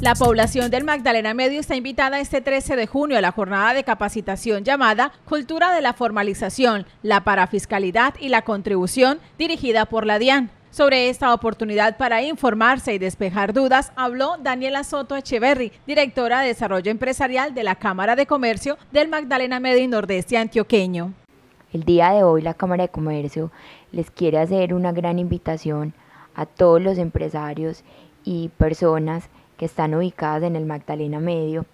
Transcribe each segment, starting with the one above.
La población del Magdalena Medio está invitada este 13 de junio a la jornada de capacitación llamada Cultura de la Formalización, la Parafiscalidad y la Contribución, dirigida por la DIAN. Sobre esta oportunidad para informarse y despejar dudas, habló Daniela Soto Echeverry, directora de Desarrollo Empresarial de la Cámara de Comercio del Magdalena Medio y Nordeste Antioqueño. El día de hoy la Cámara de Comercio les quiere hacer una gran invitación a todos los empresarios y personas que están ubicadas en el Magdalena Medio,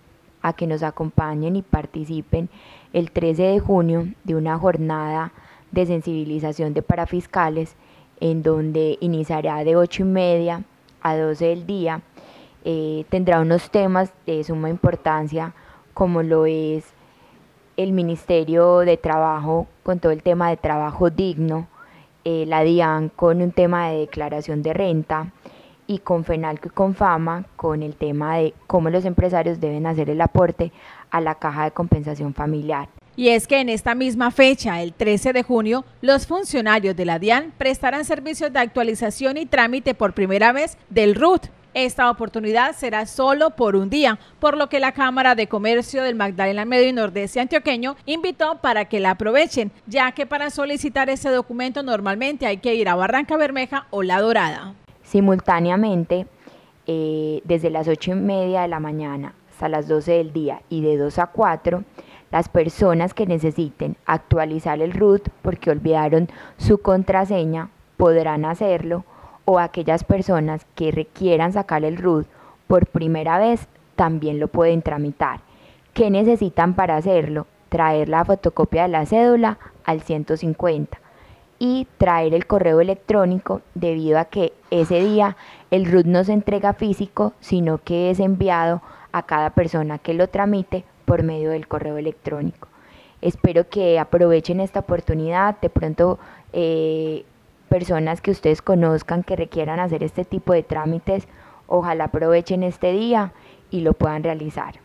a que nos acompañen y participen el 13 de junio de una jornada de sensibilización de parafiscales en donde iniciará de 8 y media a 12 del día. Eh, tendrá unos temas de suma importancia como lo es el Ministerio de Trabajo con todo el tema de trabajo digno, eh, la DIAN con un tema de declaración de renta, y con FENALCO y con FAMA con el tema de cómo los empresarios deben hacer el aporte a la caja de compensación familiar. Y es que en esta misma fecha, el 13 de junio, los funcionarios de la DIAN prestarán servicios de actualización y trámite por primera vez del RUT. Esta oportunidad será solo por un día, por lo que la Cámara de Comercio del Magdalena Medio y Nordeste Antioqueño invitó para que la aprovechen, ya que para solicitar ese documento normalmente hay que ir a Barranca Bermeja o La Dorada. Simultáneamente, eh, desde las 8 y media de la mañana hasta las 12 del día y de 2 a 4, las personas que necesiten actualizar el RUT porque olvidaron su contraseña podrán hacerlo o aquellas personas que requieran sacar el RUT por primera vez también lo pueden tramitar. ¿Qué necesitan para hacerlo? Traer la fotocopia de la cédula al 150 y traer el correo electrónico debido a que ese día el RUT no se entrega físico, sino que es enviado a cada persona que lo tramite por medio del correo electrónico. Espero que aprovechen esta oportunidad, de pronto eh, personas que ustedes conozcan que requieran hacer este tipo de trámites, ojalá aprovechen este día y lo puedan realizar.